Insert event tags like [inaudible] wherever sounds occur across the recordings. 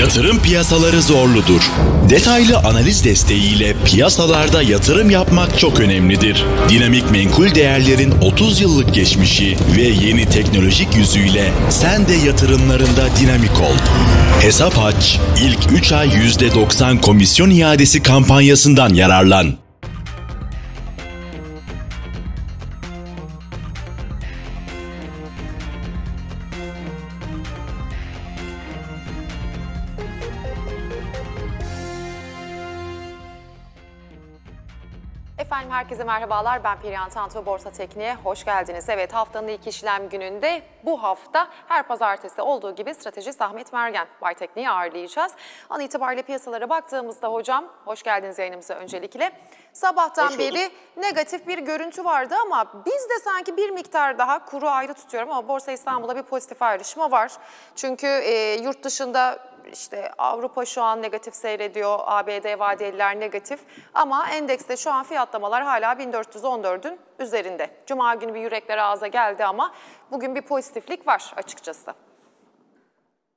Yatırım piyasaları zorludur. Detaylı analiz desteğiyle piyasalarda yatırım yapmak çok önemlidir. Dinamik menkul değerlerin 30 yıllık geçmişi ve yeni teknolojik yüzüyle sen de yatırımlarında dinamik ol. Hesap aç, ilk 3 ay %90 komisyon iadesi kampanyasından yararlan. Herkese merhabalar. Ben Perihan Tanto Borsa Tekniğe hoş geldiniz. Evet haftanın ilk işlem gününde bu hafta her pazartesi olduğu gibi stratejist Ahmet Mergen Bay Tekniği ağırlayacağız. An itibariyle piyasalara baktığımızda hocam hoş geldiniz yayınımıza öncelikle. Sabahtan beri negatif bir görüntü vardı ama biz de sanki bir miktar daha kuru ayrı tutuyorum ama Borsa İstanbul'a bir pozitif ayrışma var. Çünkü e, yurt dışında işte Avrupa şu an negatif seyrediyor, ABD vadeliler negatif ama endekste şu an fiyatlamalar hala 1414'ün üzerinde. Cuma günü bir yürekler ağza geldi ama bugün bir pozitiflik var açıkçası.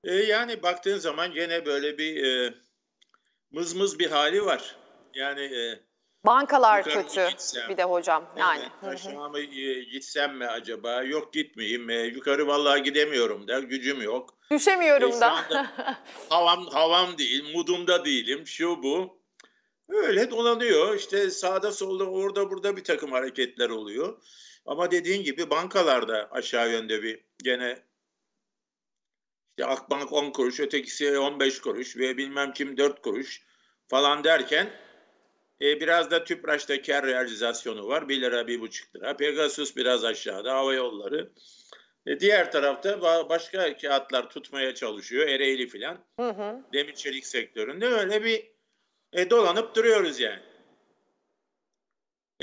E, yani baktığın zaman gene böyle bir e, mızmız bir hali var. Yani e, Bankalar kötü gitsem. bir de hocam yani. Evet, aşağı mı gitsem mi acaba? Yok gitmeyeyim. E, yukarı vallahi gidemiyorum der. Gücüm yok. Düşemiyorum e, da. [laughs] havam, havam değil, mudumda değilim. Şu bu. Öyle dolanıyor. İşte sağda solda orada burada bir takım hareketler oluyor. Ama dediğin gibi bankalarda aşağı yönde bir gene işte Akbank 10 kuruş, ötekisi 15 kuruş ve bilmem kim 4 kuruş falan derken e, biraz da TÜPRAŞ'ta kar realizasyonu var. 1 lira 1,5 lira. Pegasus biraz aşağıda. Hava yolları. E, diğer tarafta başka kağıtlar tutmaya çalışıyor. Ereğli filan. Demir çelik sektöründe öyle bir e, dolanıp duruyoruz yani.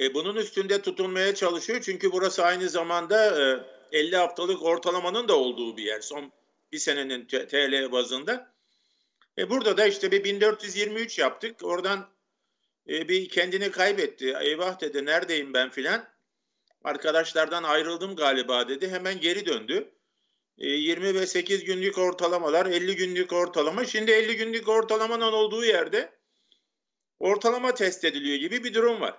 E, bunun üstünde tutunmaya çalışıyor. Çünkü burası aynı zamanda e, 50 haftalık ortalamanın da olduğu bir yer. Son bir senenin TL bazında. E, burada da işte bir 1423 yaptık. Oradan e, bir kendini kaybetti. Eyvah dedi neredeyim ben filan. Arkadaşlardan ayrıldım galiba dedi. Hemen geri döndü. E, 20 ve 8 günlük ortalamalar, 50 günlük ortalama. Şimdi 50 günlük ortalamanın olduğu yerde ortalama test ediliyor gibi bir durum var.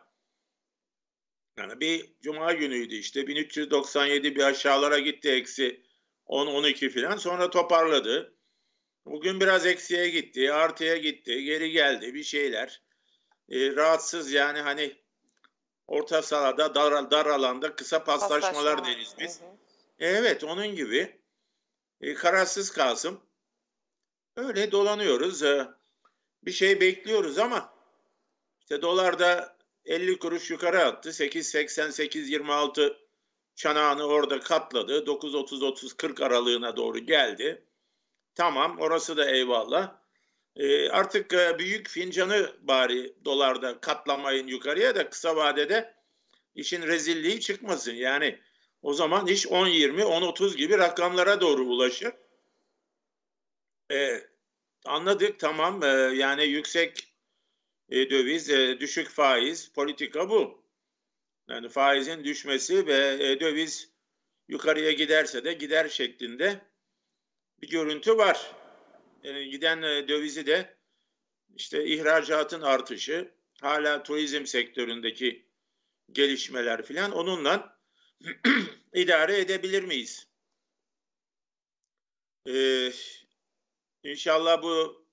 Yani bir cuma günüydü işte 1397 bir aşağılara gitti eksi 10-12 filan sonra toparladı. Bugün biraz eksiye gitti, artıya gitti, geri geldi bir şeyler e, rahatsız yani hani orta sahada dar, dar alanda kısa paslaşmalar Paslaşma. deriz biz. Hı hı. E, evet onun gibi. E, kararsız Kasım. Öyle dolanıyoruz. E, bir şey bekliyoruz ama işte dolar da 50 kuruş yukarı attı. 26 çanağını orada katladı. 9.30-30-40 aralığına doğru geldi. Tamam orası da eyvallah. Ee, artık e, büyük fincanı bari dolarda katlamayın yukarıya da kısa vadede işin rezilliği çıkmasın. Yani o zaman iş 10-20, 10-30 gibi rakamlara doğru ulaşır. E, anladık tamam ee, yani yüksek e, döviz, e, düşük faiz politika bu. Yani faizin düşmesi ve döviz yukarıya giderse de gider şeklinde bir görüntü var. E, giden e, dövizi de işte ihracatın artışı, hala turizm sektöründeki gelişmeler filan onunla [clears throat] idare edebilir miyiz? Ee, inşallah bu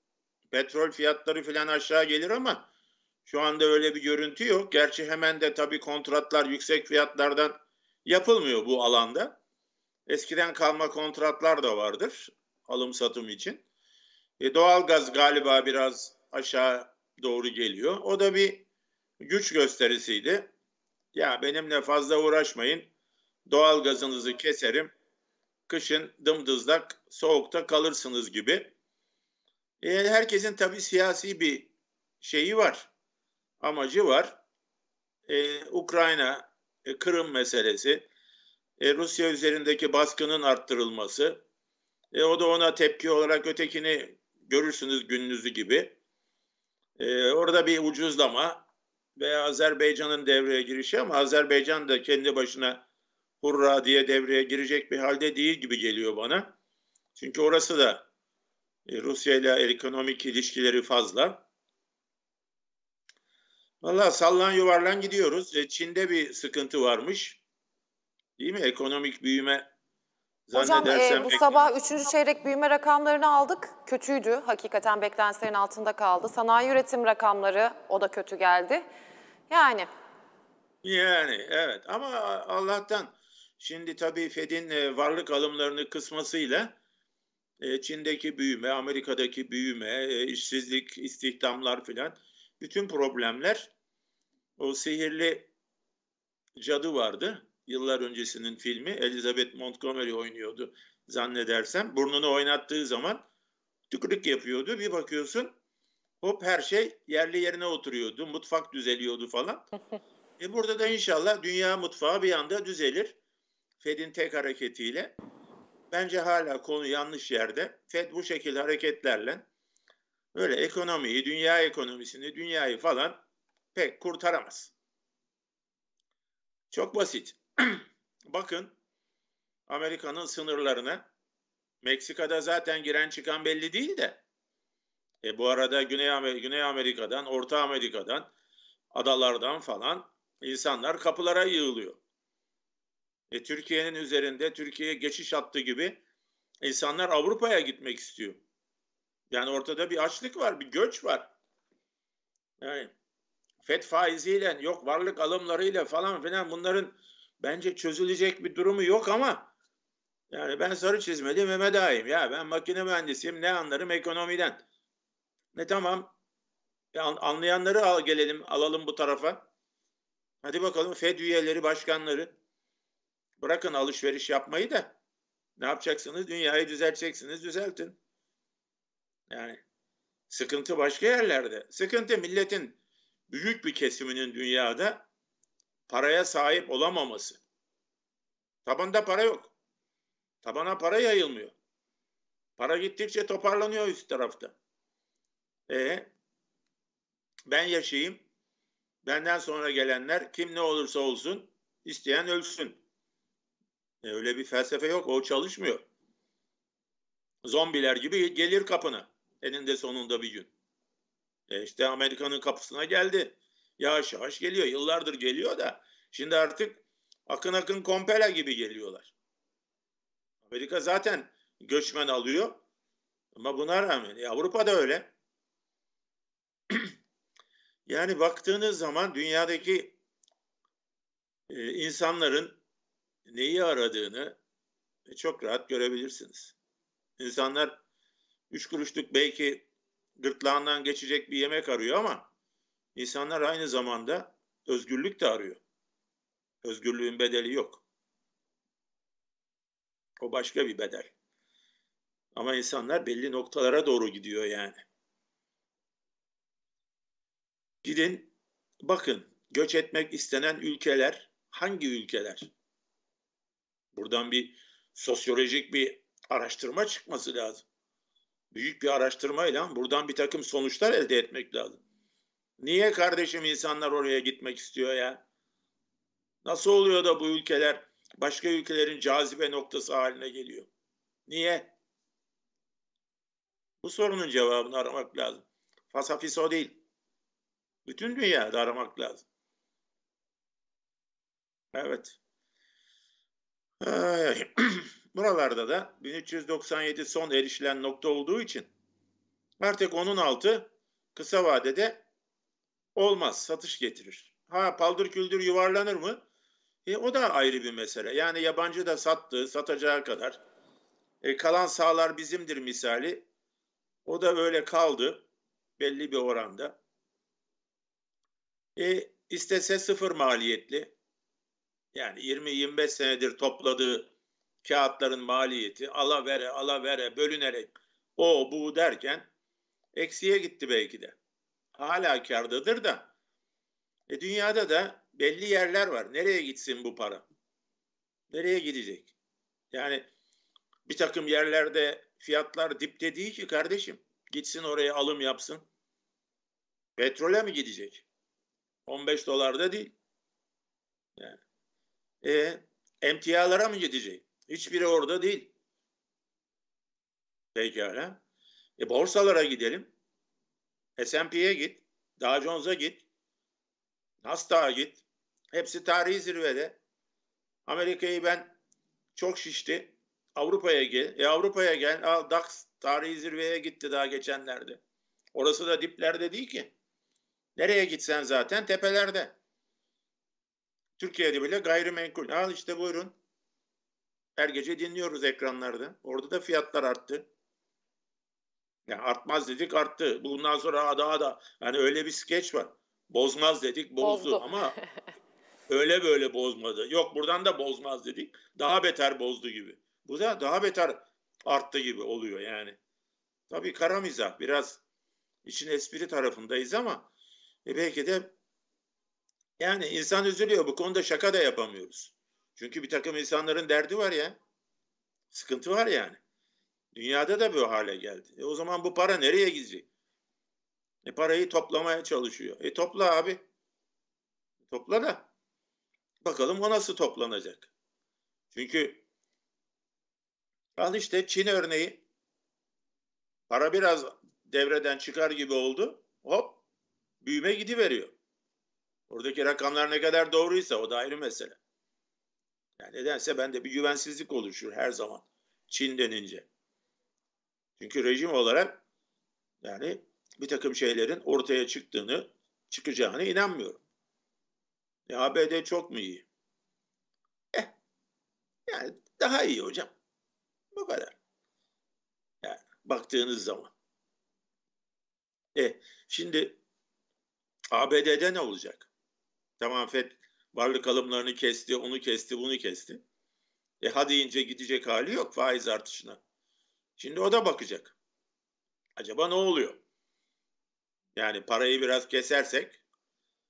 petrol fiyatları filan aşağı gelir ama şu anda öyle bir görüntü yok. Gerçi hemen de tabii kontratlar yüksek fiyatlardan yapılmıyor bu alanda. Eskiden kalma kontratlar da vardır alım satım için. E, doğalgaz galiba biraz aşağı doğru geliyor. O da bir güç gösterisiydi. Ya benimle fazla uğraşmayın. Doğalgazınızı keserim. Kışın dımdızlak soğukta kalırsınız gibi. E, herkesin tabii siyasi bir şeyi var. Amacı var. E, Ukrayna, e, Kırım meselesi, e, Rusya üzerindeki baskının arttırılması, e, o da ona tepki olarak ötekini görürsünüz gününüzü gibi. Ee, orada bir ucuzlama ve Azerbaycan'ın devreye girişi ama Azerbaycan da kendi başına hurra diye devreye girecek bir halde değil gibi geliyor bana. Çünkü orası da e, Rusya ile ekonomik ilişkileri fazla. Valla sallan yuvarlan gidiyoruz. E, Çin'de bir sıkıntı varmış. Değil mi? Ekonomik büyüme Hocam e, bu sabah 3. çeyrek büyüme rakamlarını aldık. Kötüydü. Hakikaten beklentilerin altında kaldı. Sanayi üretim rakamları o da kötü geldi. Yani. Yani evet ama Allah'tan şimdi tabii Fed'in e, varlık alımlarını kısmasıyla e, Çin'deki büyüme, Amerika'daki büyüme, e, işsizlik, istihdamlar filan bütün problemler o sihirli cadı vardı yıllar öncesinin filmi Elizabeth Montgomery oynuyordu zannedersem. Burnunu oynattığı zaman tükürük yapıyordu. Bir bakıyorsun hop her şey yerli yerine oturuyordu. Mutfak düzeliyordu falan. E burada da inşallah dünya mutfağı bir anda düzelir. Fed'in tek hareketiyle. Bence hala konu yanlış yerde. Fed bu şekilde hareketlerle böyle ekonomiyi, dünya ekonomisini, dünyayı falan pek kurtaramaz. Çok basit. [clears throat] bakın Amerika'nın sınırlarını Meksika'da zaten giren çıkan belli değil de e bu arada Güney, Amer Güney Amerika'dan, Orta Amerika'dan, adalardan falan insanlar kapılara yığılıyor. E, Türkiye'nin üzerinde Türkiye'ye geçiş hattı gibi insanlar Avrupa'ya gitmek istiyor. Yani ortada bir açlık var, bir göç var. Yani FED faiziyle, yok varlık alımlarıyla falan filan bunların bence çözülecek bir durumu yok ama yani ben sarı çizmeli Mehmet Ağa'yım. Ya ben makine mühendisiyim ne anlarım ekonomiden. Ne tamam anlayanları al, gelelim alalım bu tarafa. Hadi bakalım FED üyeleri, başkanları. Bırakın alışveriş yapmayı da ne yapacaksınız? Dünyayı düzelteceksiniz, düzeltin. Yani sıkıntı başka yerlerde. Sıkıntı milletin büyük bir kesiminin dünyada paraya sahip olamaması. Tabanda para yok. Tabana para yayılmıyor. Para gittikçe toparlanıyor üst tarafta. E ben yaşayayım. Benden sonra gelenler kim ne olursa olsun isteyen ölsün. E, öyle bir felsefe yok. O çalışmıyor. Zombiler gibi gelir kapına. Eninde sonunda bir gün. E işte Amerika'nın kapısına geldi. Yavaş yavaş geliyor. Yıllardır geliyor da şimdi artık akın akın kompela gibi geliyorlar. Amerika zaten göçmen alıyor. Ama buna rağmen e, da öyle. [clears throat] yani baktığınız zaman dünyadaki e, insanların neyi aradığını e, çok rahat görebilirsiniz. İnsanlar üç kuruşluk belki gırtlağından geçecek bir yemek arıyor ama İnsanlar aynı zamanda özgürlük de arıyor. Özgürlüğün bedeli yok. O başka bir bedel. Ama insanlar belli noktalara doğru gidiyor yani. Gidin bakın göç etmek istenen ülkeler hangi ülkeler? Buradan bir sosyolojik bir araştırma çıkması lazım. Büyük bir araştırmayla buradan bir takım sonuçlar elde etmek lazım. Niye kardeşim insanlar oraya gitmek istiyor ya? Nasıl oluyor da bu ülkeler başka ülkelerin cazibe noktası haline geliyor? Niye? Bu sorunun cevabını aramak lazım. Fasafiso değil. Bütün dünyada aramak lazım. Evet. [clears throat] Buralarda da 1397 son erişilen nokta olduğu için artık onun altı kısa vadede Olmaz. Satış getirir. Ha paldır küldür yuvarlanır mı? E, o da ayrı bir mesele. Yani yabancı da sattı, satacağı kadar. E, kalan sahalar bizimdir misali. O da öyle kaldı belli bir oranda. E, istese sıfır maliyetli. Yani 20-25 senedir topladığı kağıtların maliyeti ala vere ala vere bölünerek o bu derken eksiye gitti belki de hala kârdadır da e, dünyada da belli yerler var. Nereye gitsin bu para? Nereye gidecek? Yani bir takım yerlerde fiyatlar dipte değil ki kardeşim. Gitsin oraya alım yapsın. Petrole mi gidecek? 15 dolarda değil. Yani. E, emtialara mı gidecek? Hiçbiri orada değil. Pekala. E, borsalara gidelim. S&P'ye git. Dow Jones'a git. Nasdaq'a git. Hepsi tarihi zirvede. Amerika'yı ben çok şişti. Avrupa'ya gel. E Avrupa'ya gel. al DAX tarihi zirveye gitti daha geçenlerde. Orası da diplerde değil ki. Nereye gitsen zaten tepelerde. Türkiye'de bile gayrimenkul. Al işte buyurun. Her gece dinliyoruz ekranlarda. Orada da fiyatlar arttı. Yani artmaz dedik arttı. Bundan sonra daha da yani öyle bir skeç var. Bozmaz dedik bozdu, bozdu. ama [laughs] öyle böyle bozmadı. Yok buradan da bozmaz dedik. Daha beter bozdu gibi. Bu da daha beter arttı gibi oluyor yani. Tabii kara mizah biraz için espri tarafındayız ama e belki de yani insan üzülüyor. Bu konuda şaka da yapamıyoruz. Çünkü bir takım insanların derdi var ya. Sıkıntı var yani. Dünyada da bu hale geldi. E o zaman bu para nereye gidecek? E parayı toplamaya çalışıyor. E topla abi. Topla da. Bakalım o nasıl toplanacak? Çünkü al işte Çin örneği. Para biraz devreden çıkar gibi oldu. Hop büyüme gidiveriyor. Oradaki rakamlar ne kadar doğruysa o da ayrı mesele. Yani nedense bende bir güvensizlik oluşur her zaman Çin denince. Çünkü rejim olarak yani bir takım şeylerin ortaya çıktığını, çıkacağını inanmıyorum. E, ABD çok mu iyi? Eh, yani daha iyi hocam. Bu kadar. Yani baktığınız zaman. E, şimdi ABD'de ne olacak? Tamam FED varlık alımlarını kesti, onu kesti, bunu kesti. E hadi ince gidecek hali yok faiz artışına. Şimdi o da bakacak. Acaba ne oluyor? Yani parayı biraz kesersek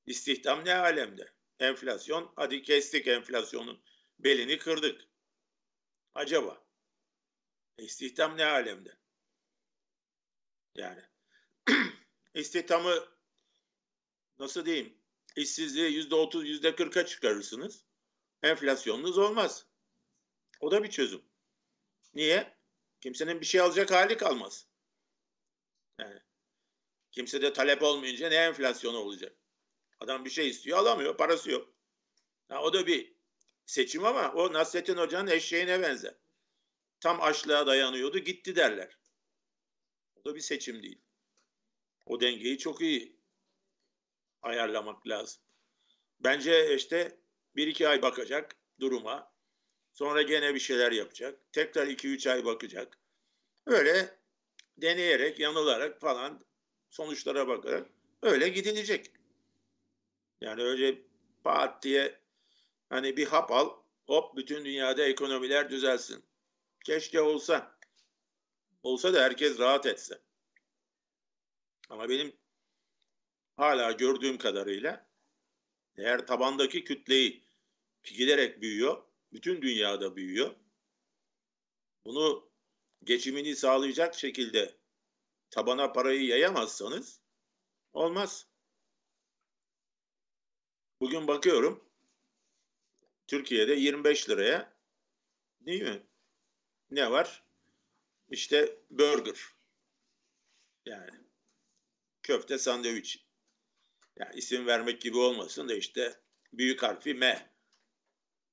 istihdam ne alemde? Enflasyon hadi kestik enflasyonun belini kırdık. Acaba e, istihdam ne alemde? Yani [clears throat] istihdamı nasıl diyeyim? İşsizliği yüzde otuz, yüzde kırka çıkarırsınız. Enflasyonunuz olmaz. O da bir çözüm. Niye? Kimsenin bir şey alacak hali kalmaz. Yani kimse de talep olmayınca ne enflasyonu olacak? Adam bir şey istiyor alamıyor, parası yok. Ha, o da bir seçim ama o Nasrettin Hoca'nın eşeğine benzer. Tam açlığa dayanıyordu, gitti derler. O da bir seçim değil. O dengeyi çok iyi ayarlamak lazım. Bence işte bir iki ay bakacak duruma. Sonra gene bir şeyler yapacak. Tekrar 2-3 ay bakacak. Öyle deneyerek, yanılarak falan sonuçlara bakarak öyle gidilecek. Yani önce pat diye hani bir hap al hop bütün dünyada ekonomiler düzelsin. Keşke olsa. Olsa da herkes rahat etse. Ama benim hala gördüğüm kadarıyla eğer tabandaki kütleyi giderek büyüyor bütün dünyada büyüyor. Bunu geçimini sağlayacak şekilde tabana parayı yayamazsanız olmaz. Bugün bakıyorum Türkiye'de 25 liraya değil mi? Ne var? İşte burger. Yani köfte sandviç. Yani isim vermek gibi olmasın da işte büyük harfi M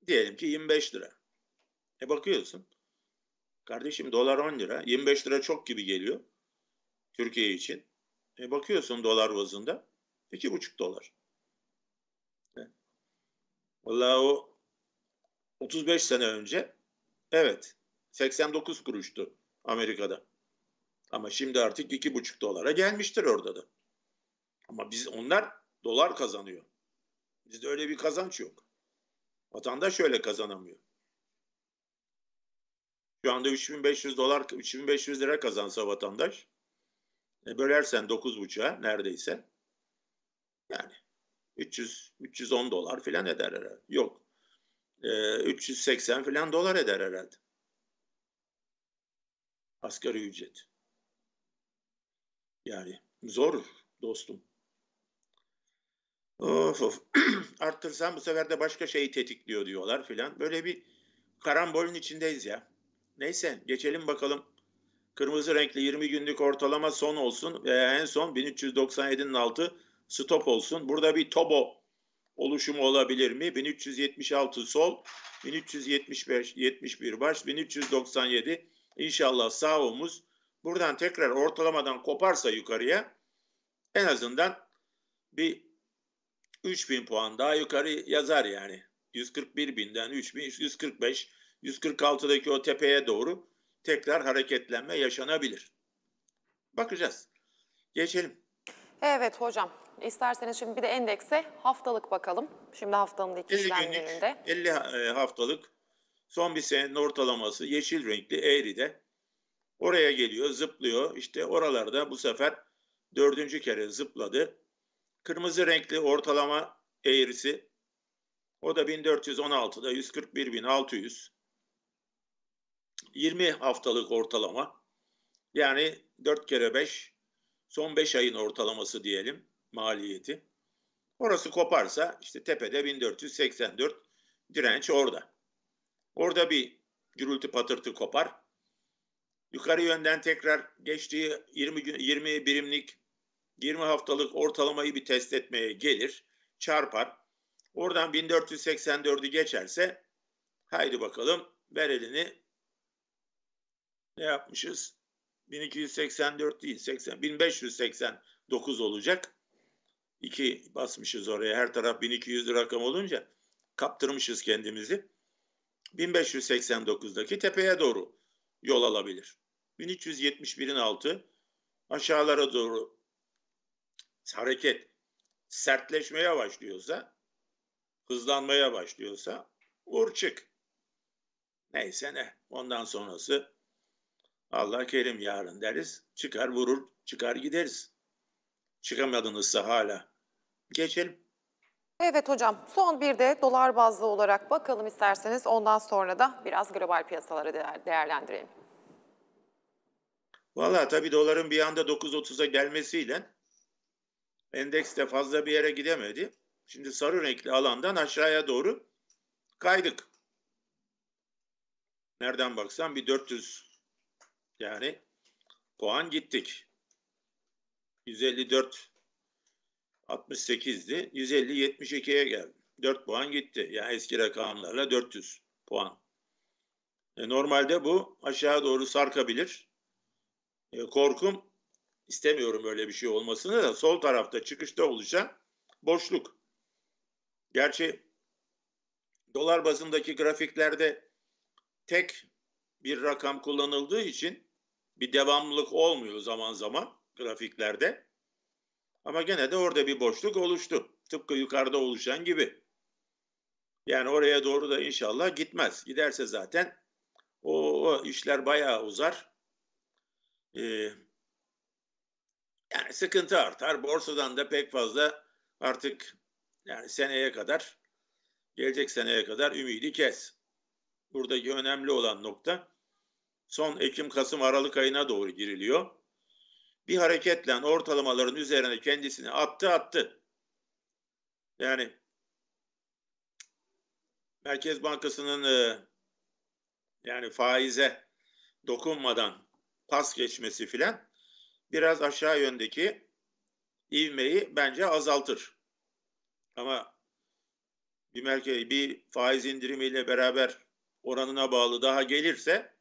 Diyelim ki 25 lira. E bakıyorsun. Kardeşim dolar 10 lira. 25 lira çok gibi geliyor. Türkiye için. E bakıyorsun dolar bazında. 2,5 dolar. E. Valla o 35 sene önce evet 89 kuruştu Amerika'da. Ama şimdi artık 2,5 dolara gelmiştir orada da. Ama biz onlar dolar kazanıyor. Bizde öyle bir kazanç yok. Vatandaş öyle kazanamıyor. Şu anda 3500 dolar 3500 lira kazansa vatandaş e bölersen 9.5'a neredeyse yani 300 310 dolar filan eder herhalde. Yok. E, 380 filan dolar eder herhalde. Asgari ücret. Yani zor dostum. Of of [clears throat] arttırsan bu sefer de başka şeyi tetikliyor diyorlar filan. Böyle bir karambolün içindeyiz ya. Neyse geçelim bakalım. Kırmızı renkli 20 günlük ortalama son olsun ve en son 1397'nin altı stop olsun. Burada bir tobo oluşumu olabilir mi? 1376 sol, 1375 71 baş, 1397 inşallah sağ omuz. Buradan tekrar ortalamadan koparsa yukarıya en azından bir 3000 puan daha yukarı yazar yani. 141 binden 3000, 145, 146'daki o tepeye doğru tekrar hareketlenme yaşanabilir. Bakacağız. Geçelim. Evet hocam. İsterseniz şimdi bir de endekse haftalık bakalım. Şimdi haftanın iki 50 Günlük, 50 e, haftalık son bir senenin ortalaması yeşil renkli eğride. Oraya geliyor, zıplıyor. İşte oralarda bu sefer dördüncü kere zıpladı. Kırmızı renkli ortalama eğrisi o da 1416'da 141.600. 20 haftalık ortalama yani 4 kere 5 son 5 ayın ortalaması diyelim maliyeti. Orası koparsa işte tepede 1484 direnç orada. Orada bir gürültü patırtı kopar. Yukarı yönden tekrar geçtiği 20 20 birimlik 20 haftalık ortalamayı bir test etmeye gelir, çarpar. Oradan 1484'ü geçerse haydi bakalım ver elini. Ne yapmışız? 1284 değil 80 1589 olacak. 2 basmışız oraya. Her taraf 1200 rakam olunca kaptırmışız kendimizi. 1589'daki tepeye doğru yol alabilir. 1371'in altı aşağılara doğru hareket sertleşmeye başlıyorsa, hızlanmaya başlıyorsa vur çık. Neyse ne. Ondan sonrası Allah kerim yarın deriz. Çıkar vurur, çıkar gideriz. Çıkamadınızsa hala. Geçelim. Evet hocam son bir de dolar bazlı olarak bakalım isterseniz ondan sonra da biraz global piyasaları değerlendirelim. Valla tabii doların bir anda 9.30'a gelmesiyle Endekste fazla bir yere gidemedi. Şimdi sarı renkli alandan aşağıya doğru kaydık. Nereden baksan bir 400 yani puan gittik. 154 68'di. 150 72'ye geldi. 4 puan gitti. Yani eski rakamlarla 400 puan. E, normalde bu aşağı doğru sarkabilir. E, korkum istemiyorum öyle bir şey olmasını da sol tarafta çıkışta oluşan boşluk. Gerçi dolar bazındaki grafiklerde tek bir rakam kullanıldığı için bir devamlılık olmuyor zaman zaman grafiklerde. Ama gene de orada bir boşluk oluştu. Tıpkı yukarıda oluşan gibi. Yani oraya doğru da inşallah gitmez. Giderse zaten o, o işler bayağı uzar. Ee, yani sıkıntı artar. Borsadan da pek fazla artık yani seneye kadar gelecek seneye kadar ümidi kes. Buradaki önemli olan nokta son Ekim, Kasım, Aralık ayına doğru giriliyor. Bir hareketle ortalamaların üzerine kendisini attı attı. Yani Merkez Bankası'nın e, yani faize dokunmadan pas geçmesi filan biraz aşağı yöndeki ivmeyi bence azaltır. Ama bir merkez, bir faiz indirimiyle beraber oranına bağlı daha gelirse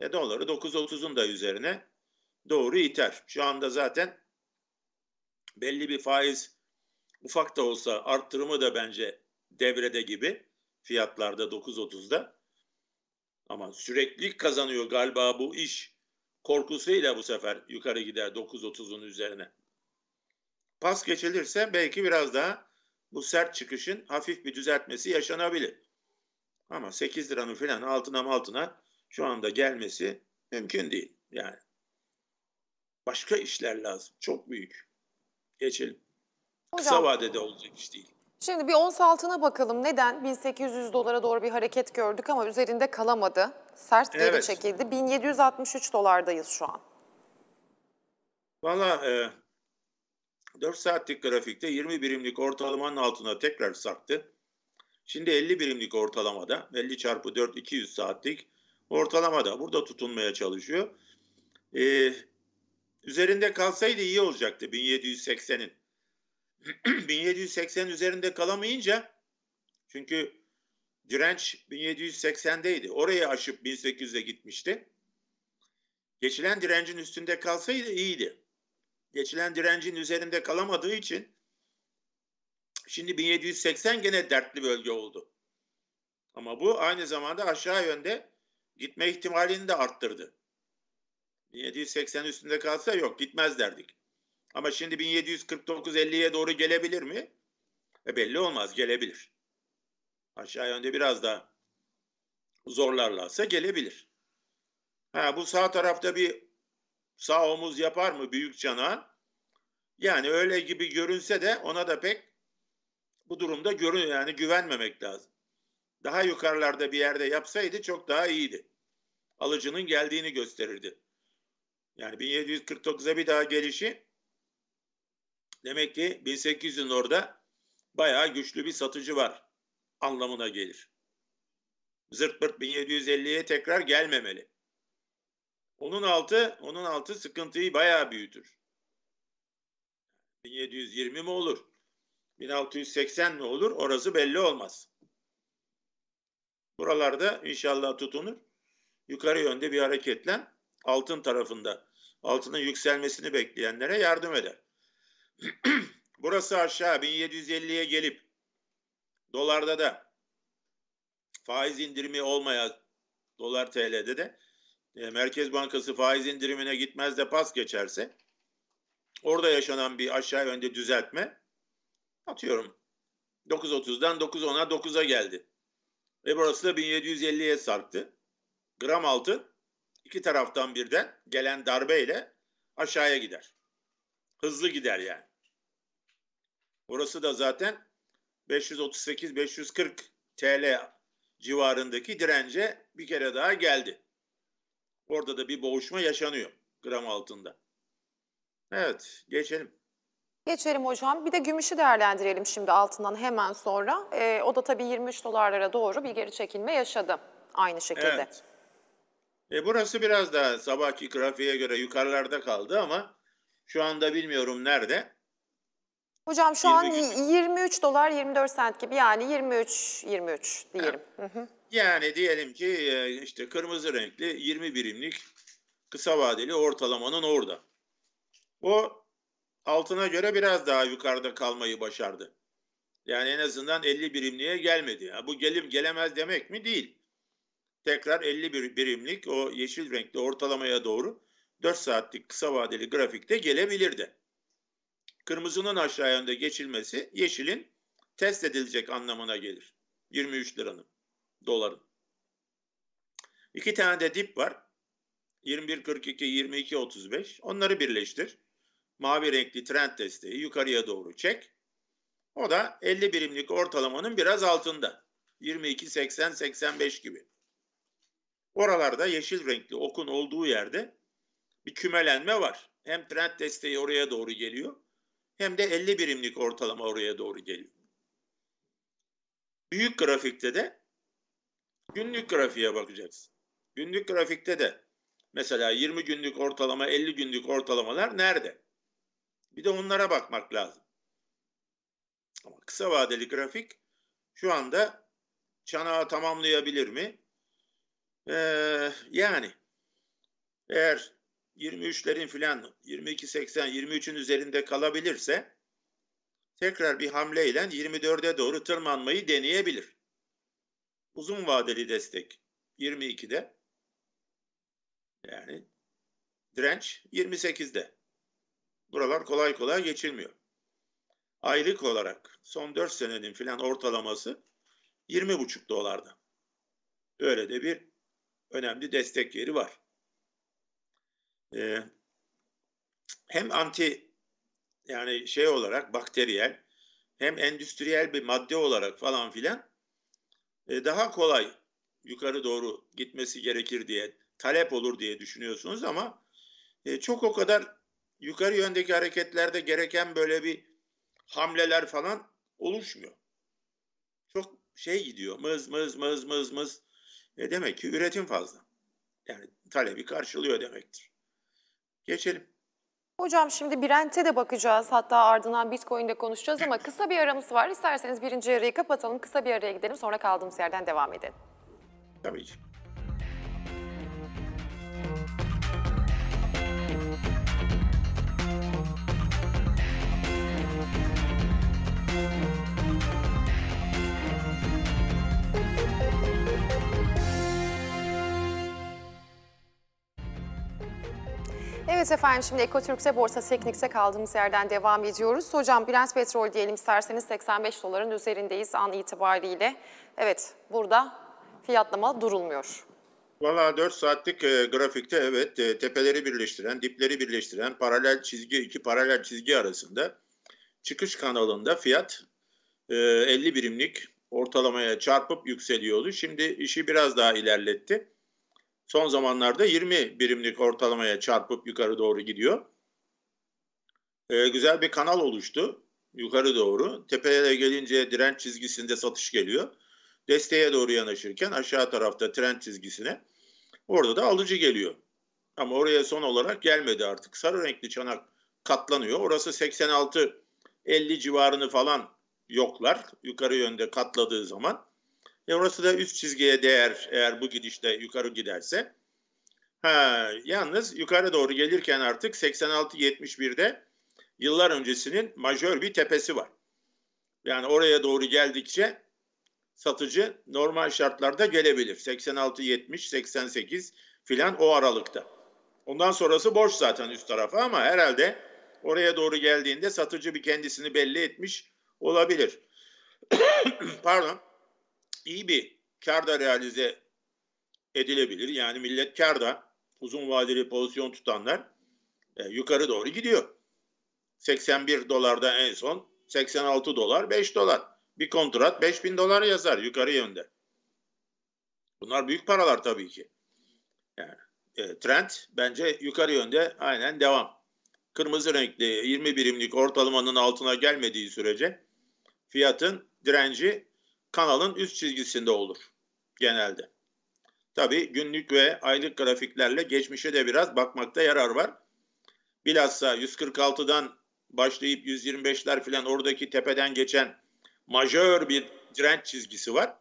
e, doları 9.30'un da üzerine doğru iter. Şu anda zaten belli bir faiz ufak da olsa arttırımı da bence devrede gibi fiyatlarda 9.30'da. Ama sürekli kazanıyor galiba bu iş korkusuyla bu sefer yukarı gider 9.30'un üzerine. Pas geçilirse belki biraz daha bu sert çıkışın hafif bir düzeltmesi yaşanabilir. Ama 8 liranın filan altına altına şu anda gelmesi mümkün değil. Yani başka işler lazım. Çok büyük. Geçelim. Hocam, Kısa vadede olacak iş değil. Şimdi bir ons altına bakalım. Neden? 1800 dolara doğru bir hareket gördük ama üzerinde kalamadı. Sert geri evet. çekildi. 1763 dolardayız şu an. Valla e, 4 saatlik grafikte 20 birimlik ortalamanın altına tekrar sarktı. Şimdi 50 birimlik ortalamada 50 çarpı 4 200 saatlik ortalamada burada tutunmaya çalışıyor. Ee, üzerinde kalsaydı iyi olacaktı 1780'in. 1780 [clears throat] üzerinde kalamayınca çünkü Direnç 1780'deydi. Orayı aşıp 1800'e gitmişti. Geçilen direncin üstünde kalsaydı iyiydi. Geçilen direncin üzerinde kalamadığı için şimdi 1780 gene dertli bölge oldu. Ama bu aynı zamanda aşağı yönde gitme ihtimalini de arttırdı. 1780 üstünde kalsa yok gitmez derdik. Ama şimdi 1749-50'ye doğru gelebilir mi? E belli olmaz gelebilir aşağı yönde biraz da zorlarlarsa gelebilir. Ha, bu sağ tarafta bir sağ omuz yapar mı büyük cana? Yani öyle gibi görünse de ona da pek bu durumda görün yani güvenmemek lazım. Daha yukarılarda bir yerde yapsaydı çok daha iyiydi. Alıcının geldiğini gösterirdi. Yani 1749'a bir daha gelişi demek ki 1800'ün orada bayağı güçlü bir satıcı var anlamına gelir. Zırt pırt 1750'ye tekrar gelmemeli. Onun altı, onun altı sıkıntıyı bayağı büyütür. 1720 mi olur? 1680 mi olur? Orası belli olmaz. Buralarda inşallah tutunur. Yukarı yönde bir hareketle altın tarafında altının yükselmesini bekleyenlere yardım eder. [clears throat] Burası aşağı 1750'ye gelip Dolarda da faiz indirimi olmayan dolar TL'de de e, Merkez Bankası faiz indirimine gitmez de pas geçerse orada yaşanan bir aşağı yönde düzeltme atıyorum 9.30'dan 9.10'a 9'a geldi. Ve burası da 1750'ye sarktı. Gram altın iki taraftan birden gelen darbeyle aşağıya gider. Hızlı gider yani. burası da zaten 538-540 TL civarındaki dirence bir kere daha geldi. Orada da bir boğuşma yaşanıyor gram altında. Evet geçelim. Geçelim hocam. Bir de gümüşü değerlendirelim şimdi altından hemen sonra. Ee, o da tabii 23 dolarlara doğru bir geri çekilme yaşadı aynı şekilde. Evet. E burası biraz daha sabahki grafiğe göre yukarılarda kaldı ama şu anda bilmiyorum nerede. Hocam şu an 23 dolar 24 sent gibi yani 23 23 diyelim. Evet. Hı hı. Yani diyelim ki e, işte kırmızı renkli 20 birimlik kısa vadeli ortalamanın orada. O altına göre biraz daha yukarıda kalmayı başardı. Yani en azından 50 birimliğe gelmedi. Ya. Bu gelip gelemez demek mi? Değil. Tekrar 50 birimlik o yeşil renkli ortalamaya doğru 4 saatlik kısa vadeli grafikte gelebilirdi. Kırmızının aşağı yönde geçilmesi yeşilin test edilecek anlamına gelir. 23 liranın, doların. İki tane de dip var. 21 42 22 35. Onları birleştir. Mavi renkli trend desteği yukarıya doğru çek. O da 50 birimlik ortalamanın biraz altında. 22 80 85 gibi. Oralarda yeşil renkli okun olduğu yerde bir kümelenme var. Hem trend desteği oraya doğru geliyor hem de 50 birimlik ortalama oraya doğru geliyor. Büyük grafikte de günlük grafiğe bakacaksın. Günlük grafikte de mesela 20 günlük ortalama, 50 günlük ortalamalar nerede? Bir de onlara bakmak lazım. Ama kısa vadeli grafik şu anda çanağı tamamlayabilir mi? Ee, yani eğer 23'lerin filan 22.80 23'ün üzerinde kalabilirse tekrar bir hamleyle 24'e doğru tırmanmayı deneyebilir. Uzun vadeli destek 22'de yani direnç 28'de. Buralar kolay kolay geçilmiyor. Aylık olarak son 4 senenin filan ortalaması 20,5 dolarda. Öyle de bir önemli destek yeri var e, hem anti yani şey olarak bakteriyel hem endüstriyel bir madde olarak falan filan e, daha kolay yukarı doğru gitmesi gerekir diye talep olur diye düşünüyorsunuz ama e, çok o kadar yukarı yöndeki hareketlerde gereken böyle bir hamleler falan oluşmuyor. Çok şey gidiyor mız mız mız mız mız. E demek ki üretim fazla. Yani talebi karşılıyor demektir. Geçelim. Hocam şimdi Brent'e de bakacağız. Hatta ardından Bitcoin'de konuşacağız ama kısa bir aramız var. İsterseniz birinci yarıyı kapatalım. Kısa bir araya gidelim. Sonra kaldığımız yerden devam edelim. Tabii ki. Evet efendim şimdi Ekotürk'te Borsa teknikse kaldığımız yerden devam ediyoruz. Hocam Brent petrol diyelim isterseniz 85 doların üzerindeyiz an itibariyle. Evet burada fiyatlama durulmuyor. Valla 4 saatlik e, grafikte evet e, tepeleri birleştiren, dipleri birleştiren paralel çizgi, iki paralel çizgi arasında çıkış kanalında fiyat e, 50 birimlik ortalamaya çarpıp yükseliyordu. Şimdi işi biraz daha ilerletti son zamanlarda 20 birimlik ortalamaya çarpıp yukarı doğru gidiyor. E, güzel bir kanal oluştu yukarı doğru. Tepeye gelince direnç çizgisinde satış geliyor. Desteğe doğru yanaşırken aşağı tarafta trend çizgisine orada da alıcı geliyor. Ama oraya son olarak gelmedi artık. Sarı renkli çanak katlanıyor. Orası 86 50 civarını falan yoklar yukarı yönde katladığı zaman. E orası da üst çizgiye değer eğer bu gidişle yukarı giderse. Ha, yalnız yukarı doğru gelirken artık 86-71'de yıllar öncesinin majör bir tepesi var. Yani oraya doğru geldikçe satıcı normal şartlarda gelebilir. 86, 70, 88 filan o aralıkta. Ondan sonrası borç zaten üst tarafa ama herhalde oraya doğru geldiğinde satıcı bir kendisini belli etmiş olabilir. [coughs] Pardon iyi bir kar da realize edilebilir. Yani millet karda uzun vadeli pozisyon tutanlar e, yukarı doğru gidiyor. 81 dolarda en son 86 dolar 5 dolar. Bir kontrat 5000 dolar yazar yukarı yönde. Bunlar büyük paralar tabii ki. Yani e, trend bence yukarı yönde aynen devam. Kırmızı renkli 20 birimlik ortalamanın altına gelmediği sürece fiyatın direnci kanalın üst çizgisinde olur genelde. Tabi günlük ve aylık grafiklerle geçmişe de biraz bakmakta yarar var. Bilhassa 146'dan başlayıp 125'ler filan oradaki tepeden geçen majör bir direnç çizgisi var.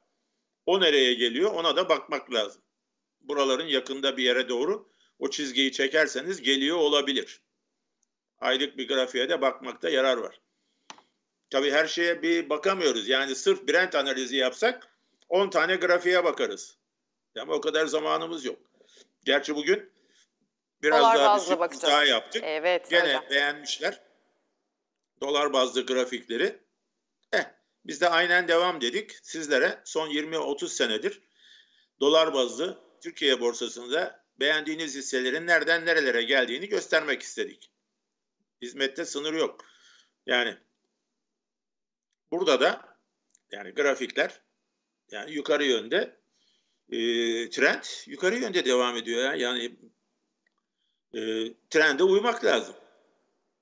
O nereye geliyor ona da bakmak lazım. Buraların yakında bir yere doğru o çizgiyi çekerseniz geliyor olabilir. Aylık bir grafiğe de bakmakta yarar var. Tabii her şeye bir bakamıyoruz. Yani sırf Brent analizi yapsak 10 tane grafiğe bakarız. Ama o kadar zamanımız yok. Gerçi bugün biraz Dolar daha bazlı bir bakacağız. daha yaptık. Evet. Gene hocam. beğenmişler. Dolar bazlı grafikleri. Eh, biz de aynen devam dedik. Sizlere son 20-30 senedir dolar bazlı Türkiye borsasında beğendiğiniz hisselerin nereden nerelere geldiğini göstermek istedik. Hizmette sınır yok. Yani Burada da yani grafikler yani yukarı yönde e, trend yukarı yönde devam ediyor. Yani, yani e, trende uymak lazım.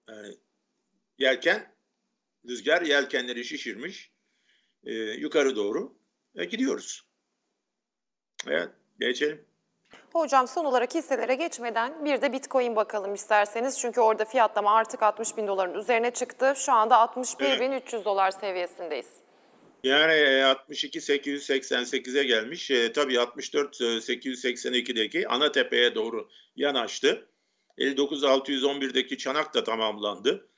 Yani yelken, rüzgar yelkenleri şişirmiş e, yukarı doğru e, gidiyoruz. Evet, geçelim. Hocam son olarak hisselere geçmeden bir de Bitcoin bakalım isterseniz. Çünkü orada fiyatlama artık 60 bin doların üzerine çıktı. Şu anda 61 evet. bin 300 dolar seviyesindeyiz. Yani 62.888'e gelmiş. E, tabii 64.882'deki e, ana tepeye doğru yanaştı. 59.611'deki çanak da tamamlandı.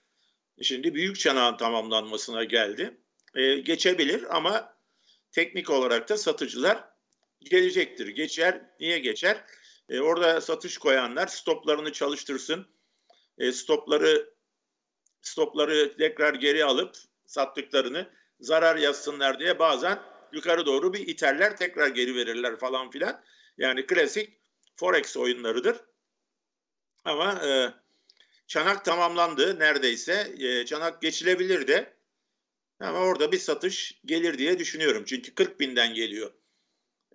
E, şimdi büyük çanağın tamamlanmasına geldi. E, geçebilir ama teknik olarak da satıcılar gelecektir. Geçer. Niye geçer? E, orada satış koyanlar stoplarını çalıştırsın. E, stopları stopları tekrar geri alıp sattıklarını zarar yazsınlar diye bazen yukarı doğru bir iterler tekrar geri verirler falan filan. Yani klasik forex oyunlarıdır. Ama e, çanak tamamlandı neredeyse. E, çanak geçilebilir de. Ama orada bir satış gelir diye düşünüyorum. Çünkü 40 binden geliyor.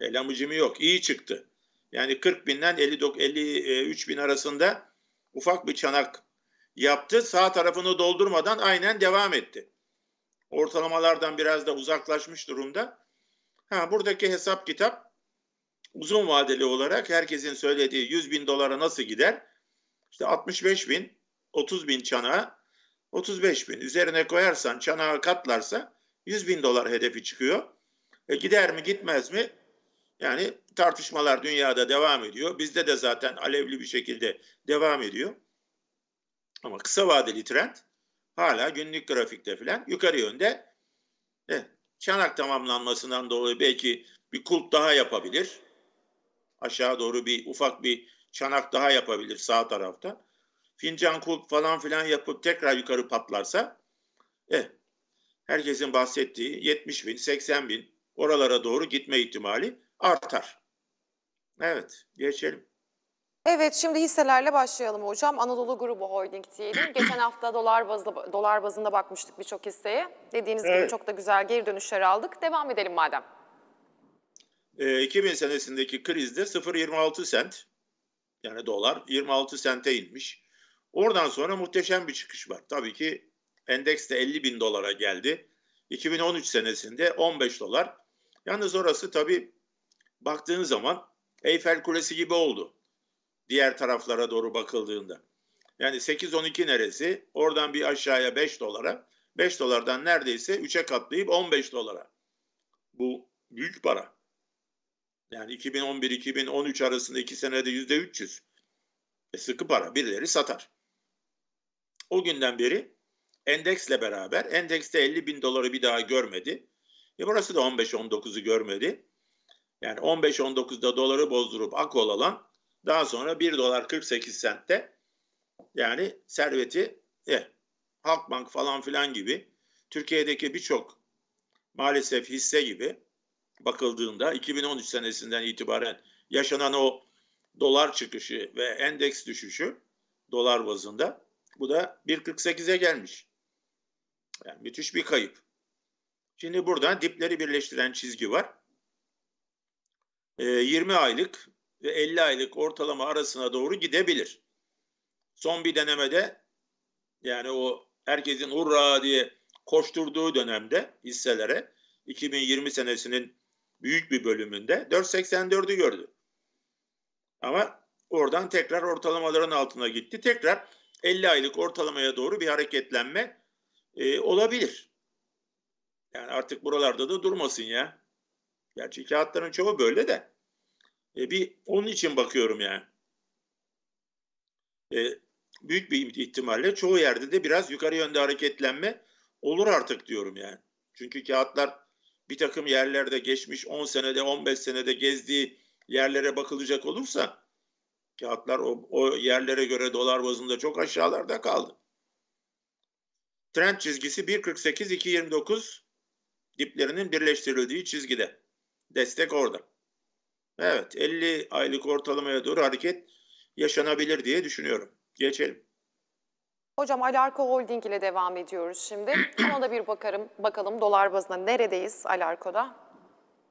E, Lamborghini yok. İyi çıktı. Yani 40 binden 59, 53 e, bin arasında ufak bir çanak yaptı. Sağ tarafını doldurmadan aynen devam etti. Ortalamalardan biraz da uzaklaşmış durumda. Ha, buradaki hesap kitap uzun vadeli olarak herkesin söylediği 100 bin dolara nasıl gider? İşte 65 bin, 30 bin çanağa, 35 bin üzerine koyarsan çanağı katlarsa 100 bin dolar hedefi çıkıyor. E gider mi gitmez mi? Yani tartışmalar dünyada devam ediyor. Bizde de zaten alevli bir şekilde devam ediyor. Ama kısa vadeli trend hala günlük grafikte falan yukarı yönde. E, çanak tamamlanmasından dolayı belki bir kulp daha yapabilir. Aşağı doğru bir ufak bir çanak daha yapabilir sağ tarafta. Fincan kulp falan filan yapıp tekrar yukarı patlarsa eh, herkesin bahsettiği 70 bin, 80 bin oralara doğru gitme ihtimali artar. Evet, geçelim. Evet şimdi hisselerle başlayalım hocam. Anadolu Grubu Holding diyelim. [clears throat] Geçen hafta dolar bazında dolar bazında bakmıştık birçok hisseye. Dediğiniz evet. gibi çok da güzel geri dönüşler aldık. Devam edelim madem. E, ee, 2000 senesindeki krizde 0.26 sent yani dolar 26 sente inmiş. Oradan sonra muhteşem bir çıkış var. Tabii ki endeks de 50 bin dolara geldi. 2013 senesinde 15 dolar. Yalnız orası tabii baktığın zaman Eyfel Kulesi gibi oldu. Diğer taraflara doğru bakıldığında. Yani 8-12 neresi? Oradan bir aşağıya 5 dolara. 5 dolardan neredeyse 3'e katlayıp 15 dolara. Bu büyük para. Yani 2011-2013 arasında 2 senede yüzde %300. E sıkı para. Birileri satar. O günden beri endeksle beraber endekste 50 bin doları bir daha görmedi. E burası da 15-19'u görmedi. Yani 15-19'da doları bozdurup akol alan daha sonra 1 dolar 48 sentte yani serveti e, Halkbank falan filan gibi Türkiye'deki birçok maalesef hisse gibi bakıldığında 2013 senesinden itibaren yaşanan o dolar çıkışı ve endeks düşüşü dolar bazında bu da 1.48'e gelmiş. Yani müthiş bir kayıp. Şimdi buradan dipleri birleştiren çizgi var. 20 e, aylık ve 50 aylık ortalama arasına doğru gidebilir. Son bir denemede yani o herkesin hurra diye koşturduğu dönemde hisselere 2020 senesinin büyük bir bölümünde 4.84'ü gördü. Ama oradan tekrar ortalamaların altına gitti. Tekrar 50 aylık ortalamaya doğru bir hareketlenme e, olabilir. Yani artık buralarda da durmasın ya. Gerçi kağıtların çoğu böyle de. E, bir onun için bakıyorum yani. E, büyük bir ihtimalle çoğu yerde de biraz yukarı yönde hareketlenme olur artık diyorum yani. Çünkü kağıtlar bir takım yerlerde geçmiş 10 senede 15 senede gezdiği yerlere bakılacak olursa kağıtlar o, o yerlere göre dolar bazında çok aşağılarda kaldı. Trend çizgisi 1.48-2.29 diplerinin birleştirildiği çizgide. Destek orada. Evet 50 aylık ortalamaya doğru hareket yaşanabilir diye düşünüyorum. Geçelim. Hocam Alarko Holding ile devam ediyoruz şimdi. [clears throat] Ona da bir bakarım, bakalım dolar bazında neredeyiz Alarko'da?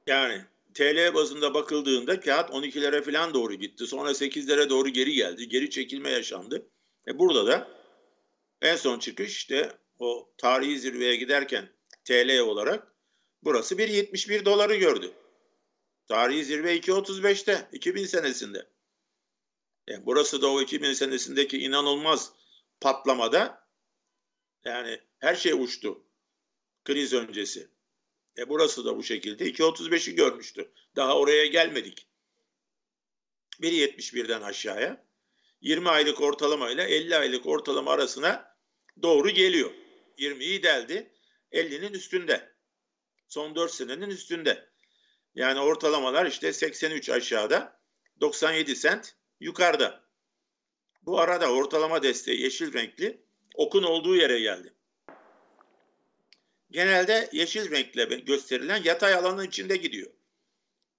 Yani TL bazında bakıldığında kağıt 12'lere falan doğru gitti. Sonra 8'lere doğru geri geldi. Geri çekilme yaşandı. E burada da en son çıkış işte o tarihi zirveye giderken TL olarak burası 1.71 doları gördü. Tarihi zirve 2.35'te 2000 senesinde. Yani burası da o 2000 senesindeki inanılmaz patlamada yani her şey uçtu. Kriz öncesi. E burası da bu şekilde. 2.35'i görmüştü. Daha oraya gelmedik. 1.71'den aşağıya. 20 aylık ortalama ile 50 aylık ortalama arasına doğru geliyor. 20'yi deldi. 50'nin üstünde. Son 4 senenin üstünde. Yani ortalamalar işte 83 aşağıda, 97 sent yukarıda. Bu arada ortalama desteği yeşil renkli okun olduğu yere geldi. Genelde yeşil renkle gösterilen yatay alanın içinde gidiyor.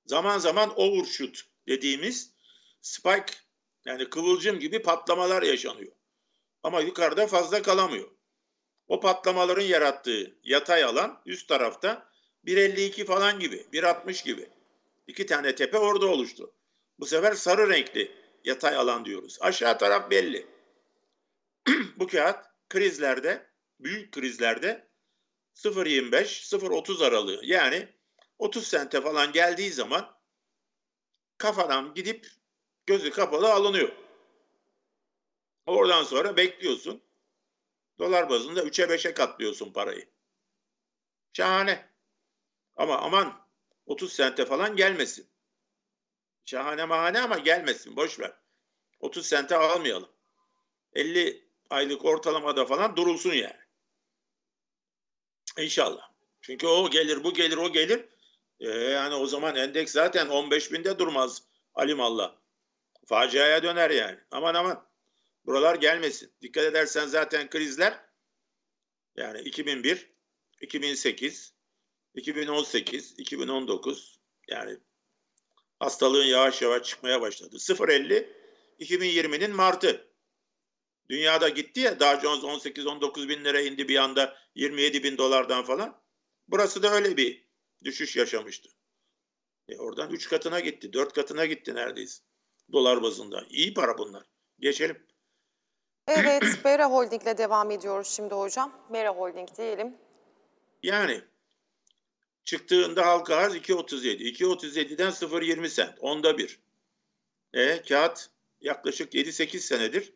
Zaman zaman overshoot dediğimiz spike yani kıvılcım gibi patlamalar yaşanıyor. Ama yukarıda fazla kalamıyor. O patlamaların yarattığı yatay alan üst tarafta 1.52 falan gibi, 1.60 gibi. İki tane tepe orada oluştu. Bu sefer sarı renkli yatay alan diyoruz. Aşağı taraf belli. [clears throat] Bu kağıt krizlerde, büyük krizlerde 0.25-0.30 aralığı yani 30 sente falan geldiği zaman kafadan gidip gözü kapalı alınıyor. Oradan sonra bekliyorsun. Dolar bazında 3'e 5'e katlıyorsun parayı. Şahane. Ama aman 30 sente falan gelmesin. Şahane mahane ama gelmesin boş ver. 30 sente almayalım. 50 aylık ortalamada falan durulsun yani. İnşallah. Çünkü o gelir bu gelir o gelir. Ee, yani o zaman endeks zaten 15 binde durmaz alimallah. Faciaya döner yani. Aman aman buralar gelmesin. Dikkat edersen zaten krizler yani 2001, 2008, 2018, 2019 yani hastalığın yavaş yavaş çıkmaya başladı. 0.50 2020'nin Mart'ı. Dünyada gitti ya Dow Jones 18-19 bin lira indi bir anda 27 bin dolardan falan. Burası da öyle bir düşüş yaşamıştı. E oradan 3 katına gitti, 4 katına gitti Neredeyiz? Dolar bazında. İyi para bunlar. Geçelim. Evet, [clears throat] Bera Holding'le devam ediyoruz şimdi hocam. Bera Holding diyelim. Yani Çıktığında halka arz 2.37. 2.37'den 0.20 sent. Onda bir. E, kağıt yaklaşık 7-8 senedir.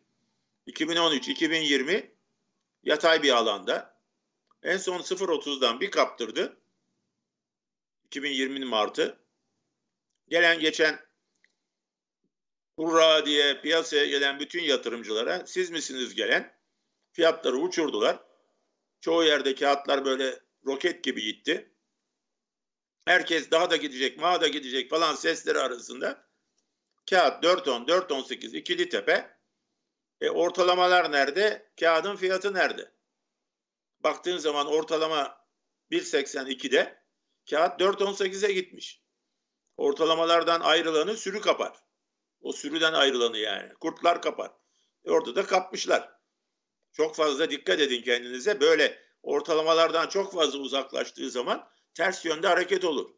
2013-2020 yatay bir alanda. En son 0.30'dan bir kaptırdı. 2020'nin Mart'ı. Gelen geçen hurra diye piyasaya gelen bütün yatırımcılara siz misiniz gelen fiyatları uçurdular. Çoğu yerde kağıtlar böyle roket gibi gitti. Herkes daha da gidecek, mağa da gidecek falan sesleri arasında kağıt 4 10, 4 18, ikili tepe. E, ortalamalar nerede? Kağıdın fiyatı nerede? Baktığın zaman ortalama 1.82'de kağıt 4.18'e gitmiş. Ortalamalardan ayrılanı sürü kapar. O sürüden ayrılanı yani. Kurtlar kapar. E orada da kapmışlar. Çok fazla dikkat edin kendinize. Böyle ortalamalardan çok fazla uzaklaştığı zaman ters yönde hareket olur.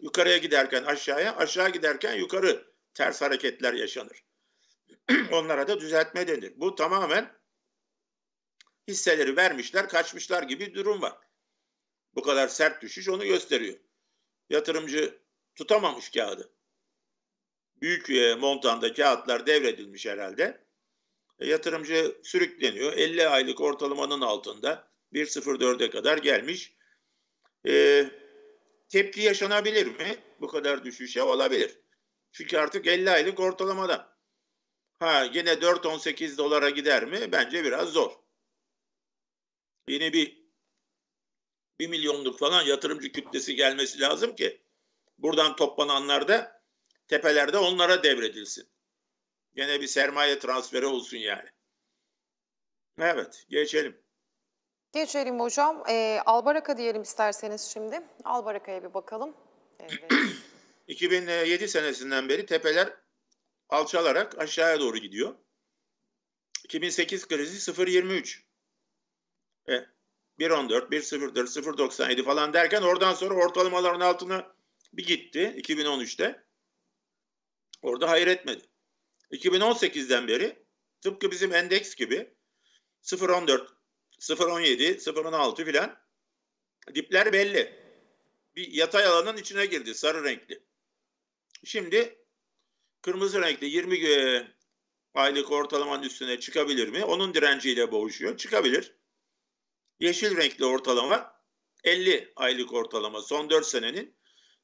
Yukarıya giderken aşağıya, aşağı giderken yukarı ters hareketler yaşanır. [clears throat] Onlara da düzeltme denir. Bu tamamen hisseleri vermişler, kaçmışlar gibi bir durum var. Bu kadar sert düşüş onu gösteriyor. Yatırımcı tutamamış kağıdı. Büyük e, montanda kağıtlar devredilmiş herhalde. E, yatırımcı sürükleniyor. 50 aylık ortalamanın altında 1.04'e kadar gelmiş e, tepki yaşanabilir mi? Bu kadar düşüşe olabilir. Çünkü artık 50 aylık ortalamada. Ha yine 4-18 dolara gider mi? Bence biraz zor. Yine bir bir milyonluk falan yatırımcı kütlesi gelmesi lazım ki buradan toplananlar da tepelerde onlara devredilsin. Yine bir sermaye transferi olsun yani. Evet geçelim. Geçelim hocam. E, Albaraka diyelim isterseniz şimdi. Albaraka'ya bir bakalım. Evet. 2007 [clears throat] senesinden beri tepeler alçalarak aşağıya doğru gidiyor. 2008 krizi 0.23. E, 1.14, 1.04, 0.97 falan derken oradan sonra ortalamaların altına bir gitti 2013'te. Orada hayretmedi. 2018'den beri tıpkı bizim endeks gibi 0.14, 0.17, 0.16 filan dipler belli. Bir yatay alanın içine girdi sarı renkli. Şimdi kırmızı renkli 20 e, aylık ortalamanın üstüne çıkabilir mi? Onun direnciyle boğuşuyor. Çıkabilir. Yeşil renkli ortalama 50 aylık ortalama son 4 senenin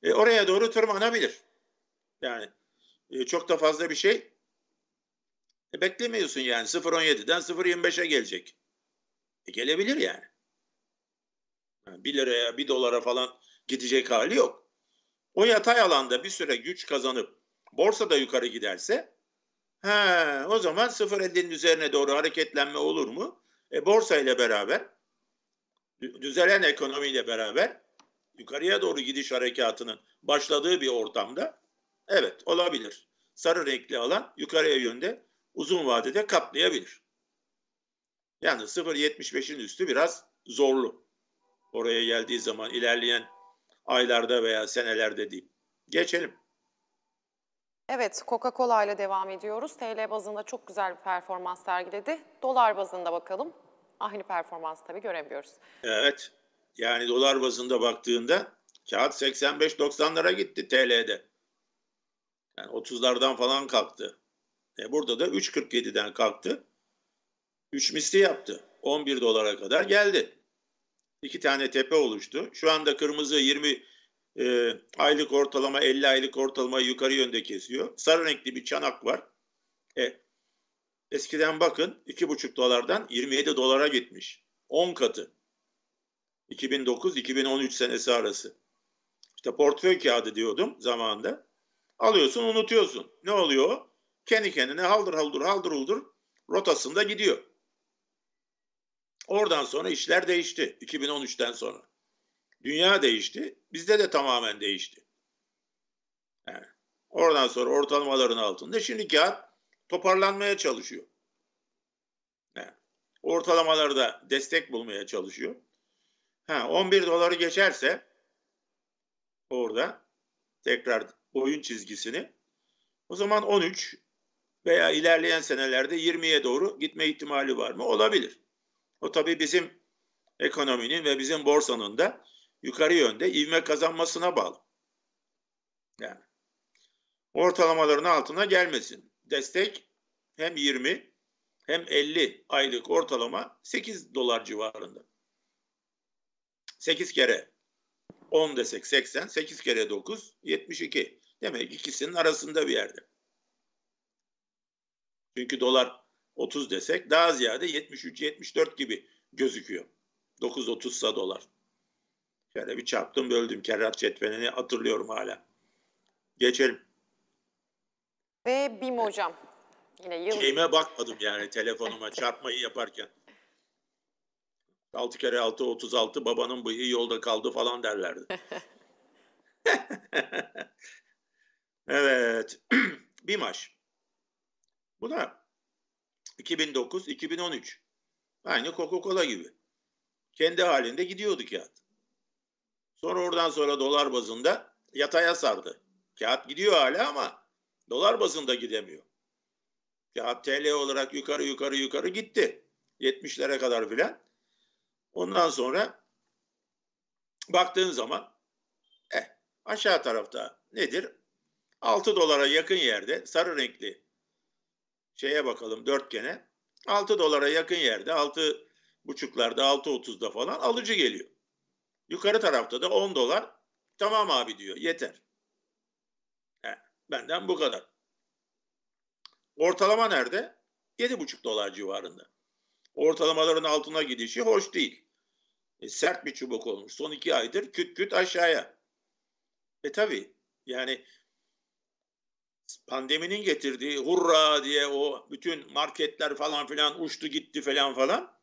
e, oraya doğru tırmanabilir. Yani e, çok da fazla bir şey e, beklemiyorsun yani 0.17'den 0.25'e gelecek. E gelebilir yani. yani. Bir liraya bir dolara falan gidecek hali yok. O yatay alanda bir süre güç kazanıp borsada yukarı giderse he, o zaman 0.50'nin üzerine doğru hareketlenme olur mu? E, borsa ile beraber düzelen ekonomiyle beraber yukarıya doğru gidiş harekatının başladığı bir ortamda evet olabilir. Sarı renkli alan yukarıya yönde uzun vadede kaplayabilir. Yani 0.75'in üstü biraz zorlu. Oraya geldiği zaman ilerleyen aylarda veya senelerde diyeyim. Geçelim. Evet, Coca-Cola ile devam ediyoruz. TL bazında çok güzel bir performans sergiledi. Dolar bazında bakalım. Aynı performans tabii göremiyoruz. Evet, yani dolar bazında baktığında kağıt 85-90'lara gitti TL'de. Yani 30'lardan falan kalktı. E burada da 3.47'den kalktı. 3 misli yaptı. 11 dolara kadar geldi. İki tane tepe oluştu. Şu anda kırmızı 20 e, aylık ortalama 50 aylık ortalama yukarı yönde kesiyor. Sarı renkli bir çanak var. E, eskiden bakın 2,5 dolardan 27 dolara gitmiş. 10 katı. 2009-2013 senesi arası. İşte portföy kağıdı diyordum zamanında. Alıyorsun unutuyorsun. Ne oluyor? Kendi kendine haldır haldır haldır uldur. rotasında gidiyor. Oradan sonra işler değişti 2013'ten sonra. Dünya değişti. Bizde de tamamen değişti. Yani oradan sonra ortalamaların altında şimdi kağıt toparlanmaya çalışıyor. Yani ortalamalarda destek bulmaya çalışıyor. Ha, 11 doları geçerse orada tekrar oyun çizgisini o zaman 13 veya ilerleyen senelerde 20'ye doğru gitme ihtimali var mı? Olabilir. O tabii bizim ekonominin ve bizim borsanın da yukarı yönde ivme kazanmasına bağlı. Yani ortalamaların altına gelmesin. Destek hem 20 hem 50 aylık ortalama 8 dolar civarında. 8 kere 10 desek 80, 8 kere 9 72. Demek ikisinin arasında bir yerde. Çünkü dolar 30 desek daha ziyade 73-74 gibi gözüküyor. 9.30'sa dolar. Şöyle bir çarptım böldüm. Kerrat cetvelini hatırlıyorum hala. Geçelim. Ve BİM hocam. Yine yıl... Şeyime bakmadım yani telefonuma çarpmayı yaparken. 6 kere 6 36 babanın bıyığı yolda kaldı falan derlerdi. [laughs] [laughs] evet. bir maç. Buna 2009, 2013. Aynı Coca-Cola gibi. Kendi halinde gidiyordu kağıt. Sonra oradan sonra dolar bazında yataya sardı. Kağıt gidiyor hala ama dolar bazında gidemiyor. Kağıt TL olarak yukarı yukarı yukarı gitti. 70'lere kadar filan. Ondan sonra baktığın zaman eh, aşağı tarafta nedir? 6 dolara yakın yerde sarı renkli şeye bakalım dörtgene 6 dolara yakın yerde 6 buçuklarda 6.30'da falan alıcı geliyor. Yukarı tarafta da 10 dolar tamam abi diyor yeter. He, benden bu kadar. Ortalama nerede? 7,5 dolar civarında. Ortalamaların altına gidişi hoş değil. E, sert bir çubuk olmuş. Son iki aydır küt küt aşağıya. E tabi yani pandeminin getirdiği hurra diye o bütün marketler falan filan uçtu gitti falan falan.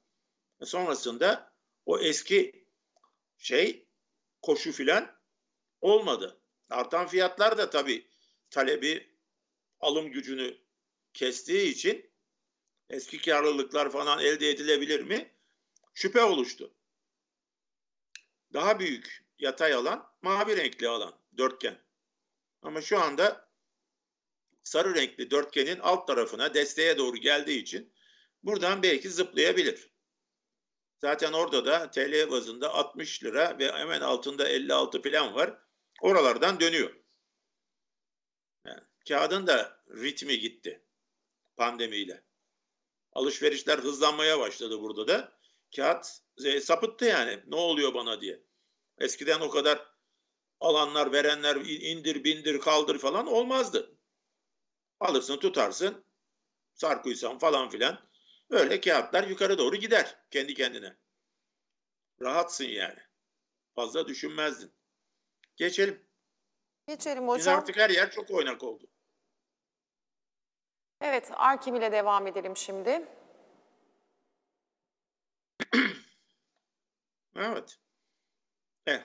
E sonrasında o eski şey koşu filan olmadı. Artan fiyatlar da tabii talebi alım gücünü kestiği için eski karlılıklar falan elde edilebilir mi? Şüphe oluştu. Daha büyük yatay alan, mavi renkli alan, dörtgen. Ama şu anda sarı renkli dörtgenin alt tarafına desteğe doğru geldiği için buradan belki zıplayabilir. Zaten orada da TL bazında 60 lira ve hemen altında 56 plan var. Oralardan dönüyor. Yani kağıdın da ritmi gitti pandemiyle. Alışverişler hızlanmaya başladı burada da. Kağıt e, sapıttı yani ne oluyor bana diye. Eskiden o kadar alanlar verenler indir bindir kaldır falan olmazdı. Alırsın tutarsın. Sarkıysan falan filan. Böyle kağıtlar yukarı doğru gider kendi kendine. Rahatsın yani. Fazla düşünmezdin. Geçelim. Geçelim hocam. Biz artık her yer çok oynak oldu. Evet, Arkim ile devam edelim şimdi. [clears throat] evet. Eh,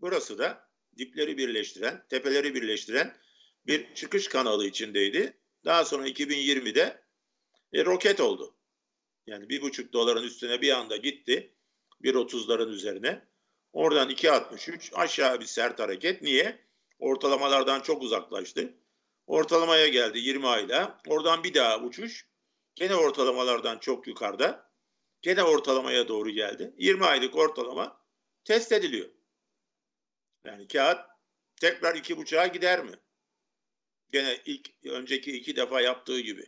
burası da dipleri birleştiren, tepeleri birleştiren bir çıkış kanalı içindeydi. Daha sonra 2020'de e, roket oldu. Yani bir buçuk doların üstüne bir anda gitti. 1.30'ların üzerine. Oradan 2.63 aşağı bir sert hareket. Niye? Ortalamalardan çok uzaklaştı. Ortalamaya geldi 20 ayda. Oradan bir daha uçuş. Gene ortalamalardan çok yukarıda. Gene ortalamaya doğru geldi. 20 aylık ortalama test ediliyor. Yani kağıt tekrar iki 2.5'a gider mi? Gene ilk önceki iki defa yaptığı gibi.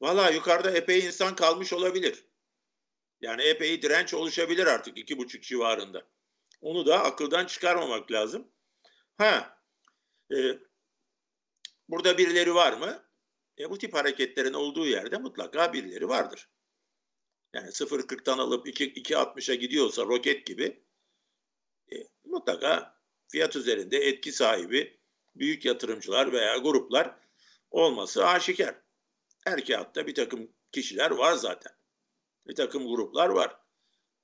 Valla yukarıda epey insan kalmış olabilir. Yani epey direnç oluşabilir artık iki buçuk civarında. Onu da akıldan çıkarmamak lazım. Ha, e, burada birileri var mı? E, bu tip hareketlerin olduğu yerde mutlaka birileri vardır. Yani 0.40'tan alıp 2.60'a gidiyorsa roket gibi e, mutlaka fiyat üzerinde etki sahibi büyük yatırımcılar veya gruplar olması aşikar. Erkiyatta bir takım kişiler var zaten. Bir takım gruplar var.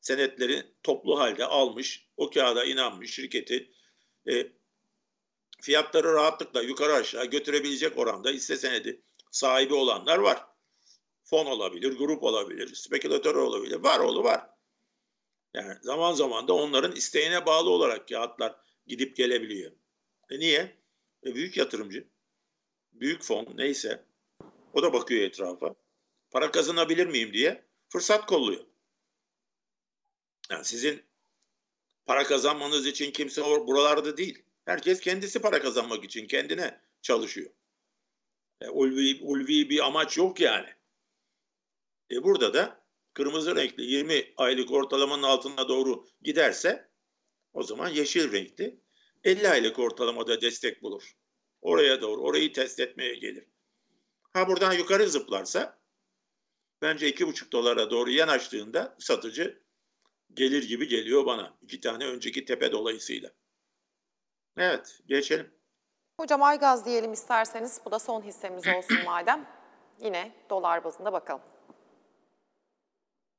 Senetleri toplu halde almış, o kağıda inanmış şirketi e, fiyatları rahatlıkla yukarı aşağı götürebilecek oranda hisse senedi sahibi olanlar var. Fon olabilir, grup olabilir, spekülatör olabilir. Var oğlu var. Yani zaman zaman da onların isteğine bağlı olarak kağıtlar gidip gelebiliyor. E niye? E, büyük yatırımcı, büyük fon neyse o da bakıyor etrafa. Para kazanabilir miyim diye fırsat kolluyor. Yani sizin para kazanmanız için kimse buralarda değil. Herkes kendisi para kazanmak için kendine çalışıyor. E, ulvi, ulvi bir amaç yok yani. E burada da kırmızı renkli 20 aylık ortalamanın altına doğru giderse o zaman yeşil renkli 50 aylık ortalamada destek bulur. Oraya doğru, orayı test etmeye gelir. Ha buradan yukarı zıplarsa bence 2,5 dolara doğru yanaştığında satıcı gelir gibi geliyor bana. İki tane önceki tepe dolayısıyla. Evet, geçelim. Hocam Aygaz diyelim isterseniz. Bu da son hissemiz olsun [clears throat] madem. Yine dolar bazında bakalım.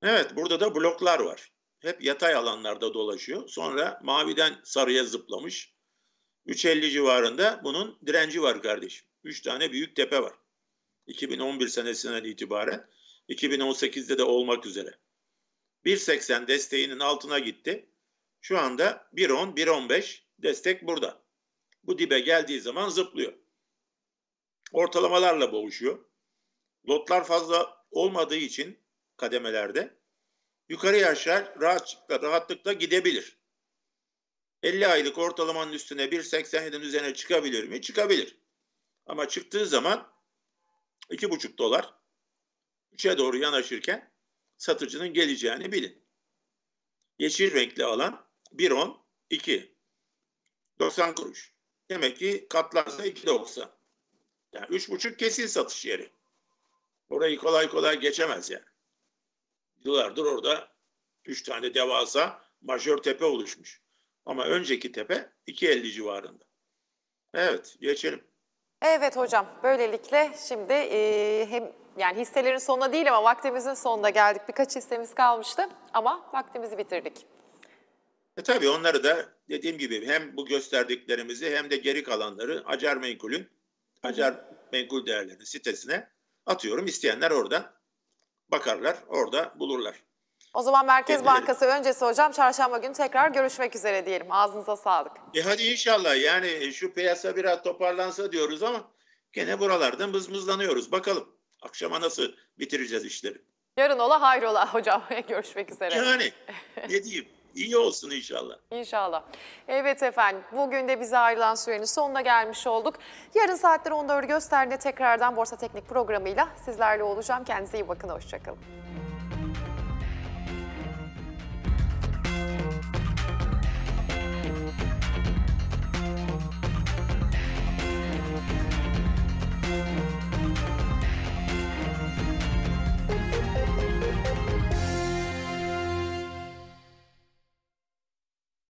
Evet, burada da bloklar var. Hep yatay alanlarda dolaşıyor. Sonra maviden sarıya zıplamış. 3.50 civarında bunun direnci var kardeşim. 3 tane büyük tepe var. 2011 senesinden itibaren 2018'de de olmak üzere. 1.80 desteğinin altına gitti. Şu anda 1.10, 1.15 destek burada. Bu dibe geldiği zaman zıplıyor. Ortalamalarla boğuşuyor. Lotlar fazla olmadığı için kademelerde yukarı aşağı rahatlıkla, rahatlıkla gidebilir. 50 aylık ortalamanın üstüne 1.87'nin üzerine çıkabilir mi? Çıkabilir. Ama çıktığı zaman 2,5 dolar 3'e doğru yanaşırken satıcının geleceğini bilin. Yeşil renkli alan 1.10 2 90 kuruş. Demek ki katlarsa 2.90. Yani 3.5 kesin satış yeri. Orayı kolay kolay geçemez yani. Yıllardır orada 3 tane devasa majör tepe oluşmuş. Ama önceki tepe 2.50 civarında. Evet geçelim. Evet hocam böylelikle şimdi e, hem yani hisselerin sonuna değil ama vaktimizin sonuna geldik. Birkaç hissemiz kalmıştı ama vaktimizi bitirdik. E tabii onları da dediğim gibi hem bu gösterdiklerimizi hem de geri kalanları Acar Menkul'ün Acar Menkul Değerleri sitesine atıyorum. İsteyenler oradan bakarlar, orada bulurlar. O zaman Merkez Bankası öncesi hocam çarşamba günü tekrar görüşmek üzere diyelim. Ağzınıza sağlık. E hadi inşallah yani e, şu piyasa biraz toparlansa diyoruz ama gene buralardan mızmızlanıyoruz. Bakalım akşama nasıl bitireceğiz işleri. Yarın ola hayrola hocam. [laughs] Görüşmek üzere. Yani [laughs] ne diyeyim. İyi olsun inşallah. İnşallah. Evet efendim bugün de bize ayrılan sürenin sonuna gelmiş olduk. Yarın saatler 14 gösterdiğinde tekrardan Borsa Teknik programıyla sizlerle olacağım. Kendinize iyi bakın, hoşçakalın.